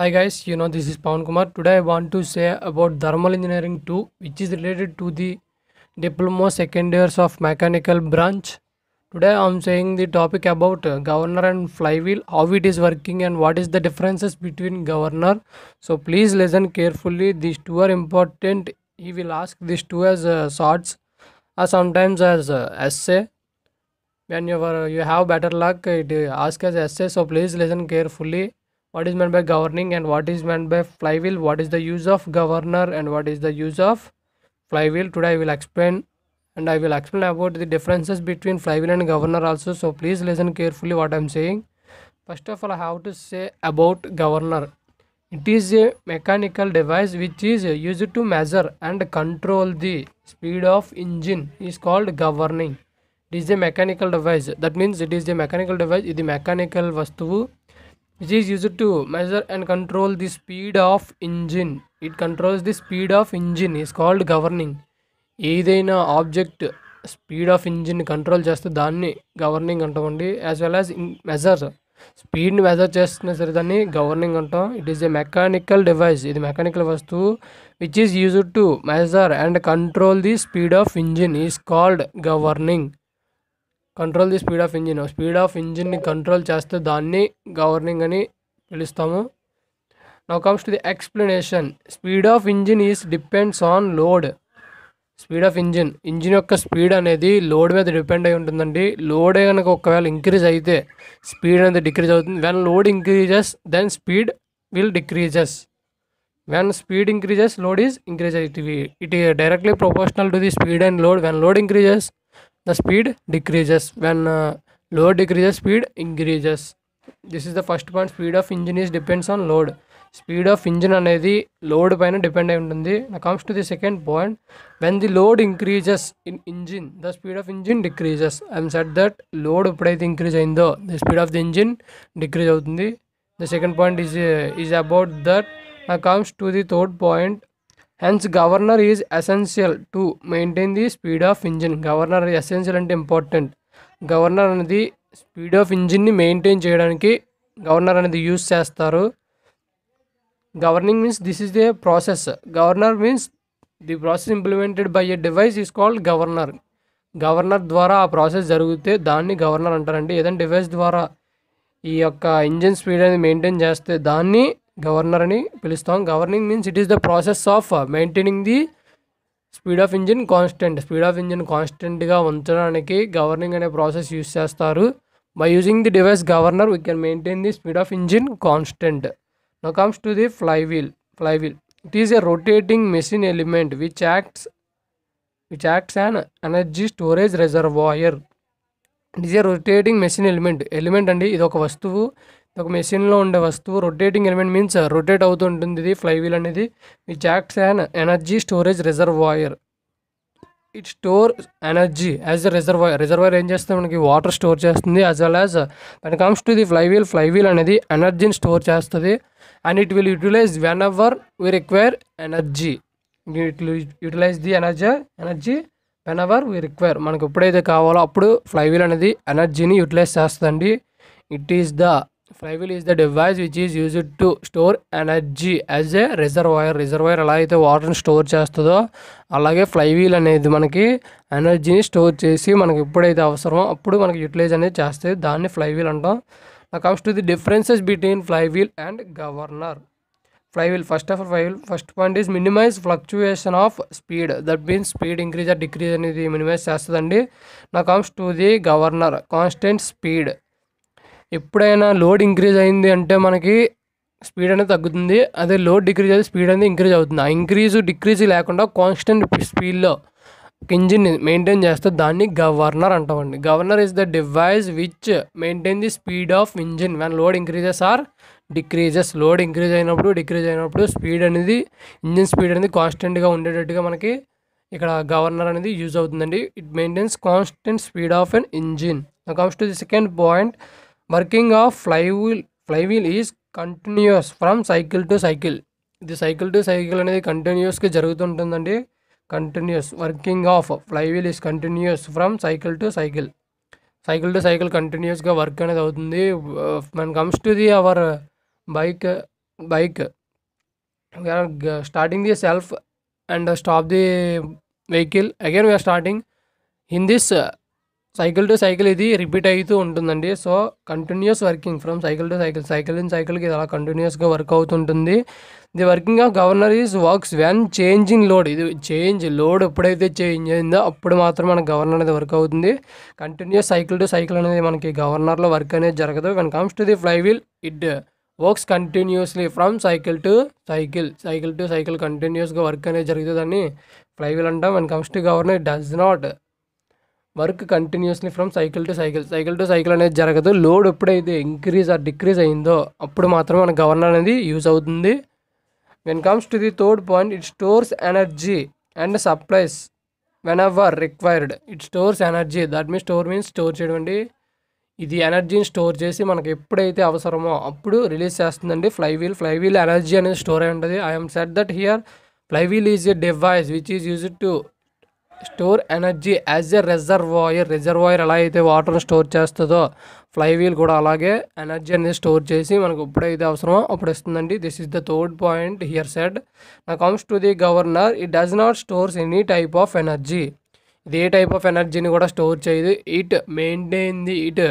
Hi guys, you know this is Pawan Kumar. Today I want to say about thermal engineering 2 which is related to the diploma second years of mechanical branch. Today I am saying the topic about governor and flywheel, how it is working and what is the differences between governor. So please listen carefully. These two are important. He will ask these two as uh, shots or uh, sometimes as uh, essay. When you, are, you have better luck, it uh, ask as essay. So please listen carefully what is meant by governing and what is meant by flywheel what is the use of governor and what is the use of flywheel today i will explain and i will explain about the differences between flywheel and governor also so please listen carefully what i'm saying first of all i have to say about governor it is a mechanical device which is used to measure and control the speed of engine it is called governing it is a mechanical device that means it is a mechanical device a mechanical vastu which is used to measure and control the speed of engine it controls the speed of engine is called governing ఏదైనా object speed of engine control చేస్తే దాన్ని governing అంటామండి as well as measure స్పీడ్ని measure చేస్తున్న సరే దాన్ని governing అంటాం it is a mechanical device ఇది మెకానికల్ వస్తువు which is used to measure and control the speed of engine is called governing control the speed of engine speed of ఇంజిన్ని control చేస్తే దాన్ని గవర్నింగ్ అని పిలుస్తాము now comes to the explanation speed of engine is depends on load speed of engine engine యొక్క speed అనేది load మీద depend అయి ఉంటుందండి లోడ్ కనుక ఒకవేళ ఇంక్రీజ్ అయితే స్పీడ్ అనేది డిక్రీజ్ అవుతుంది when load increases then speed will decreases when speed increases load is increase అవుతుంది it directly proportional to the speed and load when load increases the speed decreases when uh, load load decreases speed increases this is the first point speed of engine is depends on load speed of engine అనేది load పైన depend అయి ఉంటుంది now comes to the second point when the load increases in engine the speed of engine decreases I'm said that load ఎప్పుడైతే increase అయిందో the speed of the engine decrease అవుతుంది the second point is is about that now comes to the third point hence governor is essential to maintain the speed of engine governor essential అంటే important governor అనేది speed of ఇంజిన్ని maintain చేయడానికి governor అనేది use చేస్తారు governing means this is the process governor means the process implemented by a device is called governor governor ద్వారా ఆ process జరిగితే దాన్ని గవర్నర్ అంటారండి ఏదైనా డివైస్ ద్వారా ఈ యొక్క ఇంజిన్ స్పీడ్ అనేది మెయింటైన్ చేస్తే దాన్ని గవర్నర్ అని పిలుస్తాం governing means it is the process of maintaining the speed of engine constant speed of engine కాన్స్టెంట్గా ఉంచడానికి గవర్నింగ్ అనే ప్రాసెస్ యూస్ చేస్తారు by using the device governor we can maintain the speed of engine constant now comes to the fly flywheel it is a rotating machine element which acts which acts and energy storage reservoir it is a rotating machine element element అండి ఇది ఒక వస్తువు ఒక మెషిన్లో ఉండే వస్తువు rotating element means rotate అవుతుంటుంది ఇది ఫ్లై వీల్ అనేది which acts an energy storage reservoir it store energy as a reservoir reservoir ఏం చేస్తుంది మనకి వాటర్ స్టోర్ చేస్తుంది as well as when comes to the flywheel అనేది ఎనర్జీని స్టోర్ చేస్తుంది and it will utilize whenever we require energy it utilize the energy energy whenever we require మనకు ఎప్పుడైతే కావాలో అప్పుడు ఫ్లై వీల్ అనేది ఎనర్జీని యూటిలైజ్ చేస్తుందండి it is the flywheel is the device which is used to store energy as a reservoir reservoir ఎలా అయితే వాటర్ని స్టోర్ చేస్తుందో అలాగే ఫ్లైవీల్ అనేది మనకి ఎనర్జీని స్టోర్ చేసి మనకి ఎప్పుడైతే అవసరమో అప్పుడు మనకి యూటిలైజ్ అనేది చేస్తుంది దాన్ని ఫ్లైవీల్ అంటాం now comes to the differences between flywheel and governor flywheel first of all flywheel first point is minimize fluctuation of speed that means speed increase or decrease అనేది మినిమైజ్ చేస్తుందండి now comes to the governor constant speed ఎప్పుడైనా load increase అయింది అంటే మనకి speed అనేది తగ్గుతుంది అదే load decrease అయితే స్పీడ్ అనేది ఇంక్రీజ్ అవుతుంది ఆ ఇంక్రీజ్ డిక్రీజ్ లేకుండా కాన్స్టెంట్ స్పీడ్లో ఇంజిన్ మెయింటైన్ చేస్తే దాన్ని గవర్నర్ అంటామండి governor is the device which maintain the speed of engine when load increases or decreases load increase అయినప్పుడు డిక్రీజ్ అయినప్పుడు స్పీడ్ అనేది ఇంజిన్ స్పీడ్ అనేది కాన్స్టెంట్గా ఉండేటట్టుగా మనకి ఇక్కడ గవర్నర్ అనేది యూజ్ అవుతుందండి it maintains constant speed of an engine comes to the second point working of flywheel flywheel is continuous from cycle to cycle ఇది సైకిల్ టు సైకిల్ అనేది కంటిన్యూస్గా జరుగుతుంటుందండి continuous working of flywheel is continuous from cycle to cycle cycle to cycle కంటిన్యూస్గా work అనేది అవుతుంది మన comes to the our bike bike starting the self and stop the vehicle again we're starting in this cycle to cycle ఇది repeat అవుతూ ఉంటుందండి so continuous working from cycle to cycle cycle in సైకిల్కి ఇది అలా కంటిన్యూస్గా work అవుతుంటుంది the working of governor is works when changing load ఇది change load ఎప్పుడైతే చేంజ్ అయిందో అప్పుడు మాత్రం మనకు గవర్నర్ అనేది వర్క్ అవుతుంది కంటిన్యూస్ సైకిల్ టు సైకిల్ అనేది మనకి గవర్నర్లో వర్క్ అనేది జరగదు when comes to the flywheel it works continuously from cycle to cycle cycle to cycle కంటిన్యూస్గా వర్క్ అనేది జరుగుతుందని ఫ్లై వీల్ అంటాం when comes to governor does not work continuously from cycle to cycle cycle to cycle అనేది జరగదు load ఎప్పుడైతే increase or decrease అయిందో అప్పుడు మాత్రం మన గవర్నర్ అనేది యూజ్ అవుతుంది when comes to the third point it stores energy and supplies whenever required it stores energy that means store means store చేయడం అండి ఇది ఎనర్జీని స్టోర్ చేసి మనకు ఎప్పుడైతే అవసరమో అప్పుడు రిలీజ్ చేస్తుందండి flywheel flywheel energy అనేది స్టోర్ అయి ఉంటుంది I'm said that here flywheel is a device which is used to store energy as a reservoir reservoir ఎలా అయితే వాటర్ని స్టోర్ చేస్తుందో ఫ్లైవీల్ కూడా అలాగే ఎనర్జీ అనేది స్టోర్ చేసి మనకు ఎప్పుడైతే అవసరమో అప్పుడు ఇస్తుందండి this is the third point here said now comes to the governor it does not stores any type of energy ఇది ఏ టైప్ ఆఫ్ ఎనర్జీని కూడా స్టోర్ చేయదు it maintain the it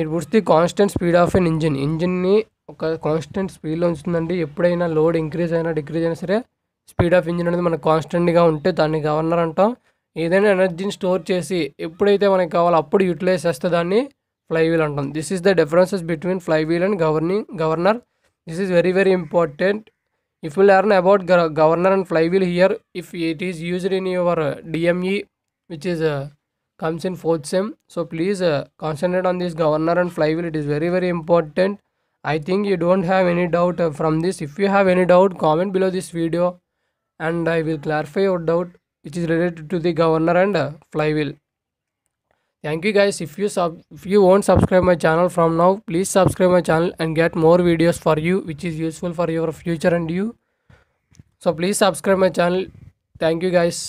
it builds the constant speed of an engine ఇంజిన్ని ఒక constant స్పీడ్లో ఉంచుతుందండి ఎప్పుడైనా load increase అయినా డిక్రీజ్ అయినా సరే స్పీడ్ ఆఫ్ ఇంజిన్ అనేది మనకు కాన్స్టెంట్గా ఉంటే దాన్ని గవర్నర్ అంటాం ఏదైనా ఎనర్జీని స్టోర్ చేసి ఎప్పుడైతే మనకి కావాలో అప్పుడు యూటిలైజ్ చేస్తే దాన్ని ఫ్లైవీల్ అంటాం this is the differences between flywheel and governing governor this is very very important if you learn about governor and flywheel here if it is used in your DME which is comes in fourth sem so please concentrate on this governor and flywheel it is very very important I think you don't have any doubt from this if you have any doubt comment below this video and I will clarify your doubt which is related to the governor and uh, flywheel. Thank you guys. If you sub if you won't subscribe my channel from now, please subscribe my channel and get more videos for you which is useful for your future and you. So please subscribe my channel. Thank you guys.